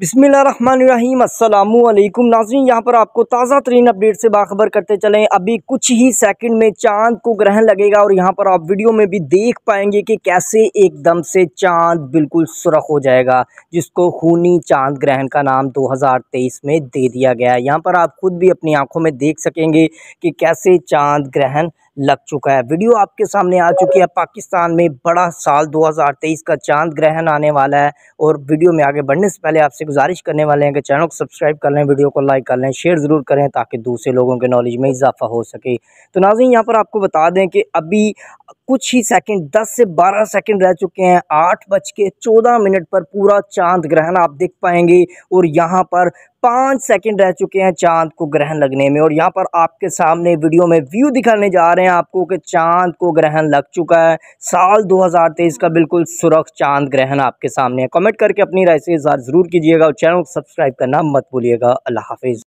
बिसमीम अल्लाम नाजरीन यहाँ पर आपको ताज़ा तरीन अपडेट से बाखबर करते चलें अभी कुछ ही सेकंड में चांद को ग्रहण लगेगा और यहाँ पर आप वीडियो में भी देख पाएंगे कि कैसे एकदम से चांद बिल्कुल सुरख हो जाएगा जिसको खूनी चांद ग्रहण का नाम 2023 में दे दिया गया है यहाँ पर आप खुद भी अपनी आंखों में देख सकेंगे कि कैसे चाँद ग्रहण लग चुका है वीडियो आपके सामने आ चुकी है पाकिस्तान में बड़ा साल 2023 का चांद ग्रहण आने वाला है और वीडियो में आगे बढ़ने से पहले आपसे गुजारिश करने वाले हैं कि चैनल को सब्सक्राइब कर लें वीडियो को लाइक कर लें शेयर ज़रूर करें ताकि दूसरे लोगों के नॉलेज में इजाफा हो सके तो नाजी यहाँ पर आपको बता दें कि अभी कुछ ही सेकंड 10 से 12 सेकंड रह चुके हैं आठ बज के चौदह मिनट पर पूरा चांद ग्रहण आप देख पाएंगे और यहाँ पर पाँच सेकंड रह चुके हैं चांद को ग्रहण लगने में और यहाँ पर आपके सामने वीडियो में व्यू दिखाने जा रहे हैं आपको कि चांद को ग्रहण लग चुका है साल 2023 का बिल्कुल सुरख चांद ग्रहण आपके सामने है कमेंट करके अपनी राय से इजहार ज़रूर कीजिएगा और चैनल को सब्सक्राइब करना मत भूलिएगा अल्लाह हाफिज़